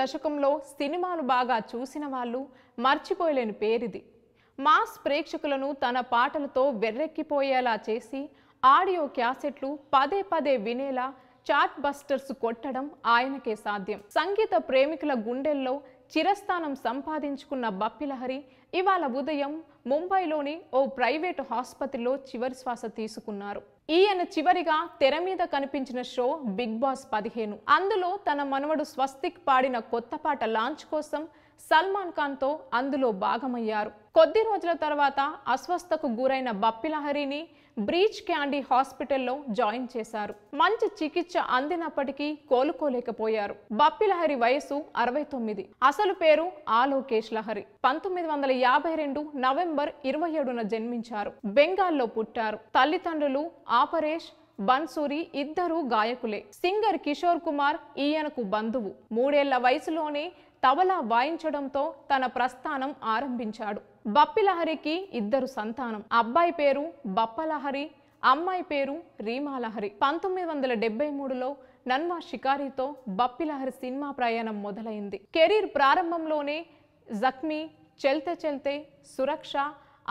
దశకంలో సినిమాలు బాగా చూసిన వాళ్ళు మర్చిపోయలేని పేరిది మాస్ ప్రేక్షకులను తన పాటలతో వెర్రెక్కిపోయేలా చేసి ఆడియో క్యాసెట్లు పదే పదే వినేలా చాట్ బస్టర్స్ కొట్టడం ఆయనకే సాధ్యం సంగీత ప్రేమికుల గుండెల్లో చిరస్థానం సంపాదించుకున్న బప్పిలహరి ఇవాళ ఉదయం ముంబైలోని ఓ ప్రైవేటు ఆసుపత్రిలో చివరి శ్వాస తీసుకున్నారు ఈయన చివరిగా తెర మీద కనిపించిన షో బిగ్ బాస్ పదిహేను అందులో తన మనవడు స్వస్తిక్ పాడిన కొత్త పాట లాంచ్ కోసం సల్మాన్ ఖాన్తో అందులో భాగమయ్యారు కొద్ది రోజుల తర్వాత అస్వస్థకు గురైన బప్పిలహరిని బ్రీచ్ క్యాండీ హాస్పిటల్లో జాయిన్ చేశారు మంచి చికిత్స అందినప్పటికీ కోలుకోలేకపోయారు బప్పిలహరి వయసు అరవై తొమ్మిది అసలు పేరు ఆలోకేష్ లహరి పంతొమ్మిది వందల యాభై రెండు నవంబర్ సెప్టెంబర్ ఇరవై ఏడున జన్మించారు బెంగాల్లో పుట్టారు తల్లిదండ్రులు ఆపరేష్ బన్సూరి ఇద్దరు గాయకులే సింగర్ కిషోర్ కుమార్ ఈయనకు బంధువు మూడేళ్ల వయసులోనే తబలా వాయించడంతో తన ప్రస్థానం ఆరంభించాడు బప్పిలహరికి ఇద్దరు సంతానం అబ్బాయి పేరు బప్పలహరి అమ్మాయి పేరు రీమాలహరి పంతొమ్మిది వందల డెబ్బై మూడులో నన్వా షికారితో బప్పిలహరి సినిమా ప్రయాణం మొదలైంది కెరీర్ ప్రారంభంలోనే జఖ్మీ चलते చల్తే సురక్ష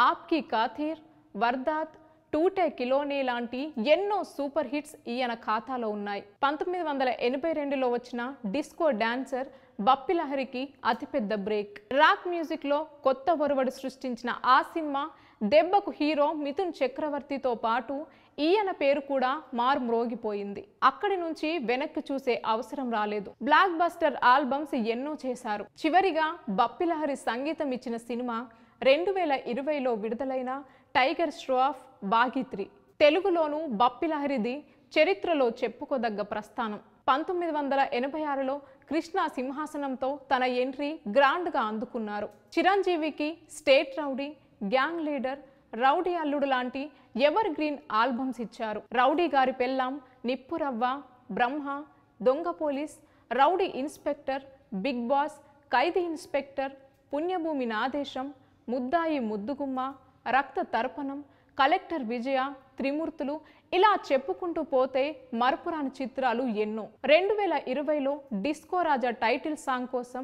ఆప్కీ కాథీర్ వర్దాత్ టూటే కిలోనీ లాంటి ఎన్నో సూపర్ హిట్స్ ఈయన ఖాతాలో ఉన్నాయి పంతొమ్మిది వందల ఎనభై రెండులో వచ్చిన డిస్కో డాన్సర్ బప్పి లహరికి అతిపెద్ద బ్రేక్ రాక్ మ్యూజిక్లో కొత్త ఒరవడు సృష్టించిన ఆ సినిమా దెబ్బకు హీరో మిథున్ చక్రవర్తితో పాటు ఈయన పేరు కూడా మారుమ్రోగిపోయింది అక్కడి నుంచి వెనక్కి చూసే అవసరం రాలేదు బ్లాక్ బస్టర్ ఆల్బమ్స్ ఎన్నో చేశారు చివరిగా బప్పిలహరి సంగీతం ఇచ్చిన సినిమా రెండు వేల ఇరవైలో విడుదలైన టైగర్ ష్రాఫ్ బాగిత్రి తెలుగులోనూ బప్పిలహరిది చరిత్రలో చెప్పుకోదగ్గ ప్రస్థానం పంతొమ్మిది వందల ఎనభై ఆరులో కృష్ణ సింహాసనంతో తన ఎంట్రీ గ్రాండ్గా అందుకున్నారు చిరంజీవికి state rowdy gang leader rowdy అల్లుడు లాంటి ఎవర్ గ్రీన్ ఆల్బమ్స్ ఇచ్చారు rowdy Gari Pellam Nippuravva Brahma Donga police rowdy inspector big boss Khaidi inspector Punyabhoomi Naadesam ముద్దాయి ముద్దుగుమ్మ రక్త తర్పణం కలెక్టర్ విజయ త్రిమూర్తులు ఇలా చెప్పుకుంటూ పోతే మరపురాని చిత్రాలు ఎన్నో రెండు వేల ఇరవైలో డిస్కోరాజా టైటిల్ సాంగ్ కోసం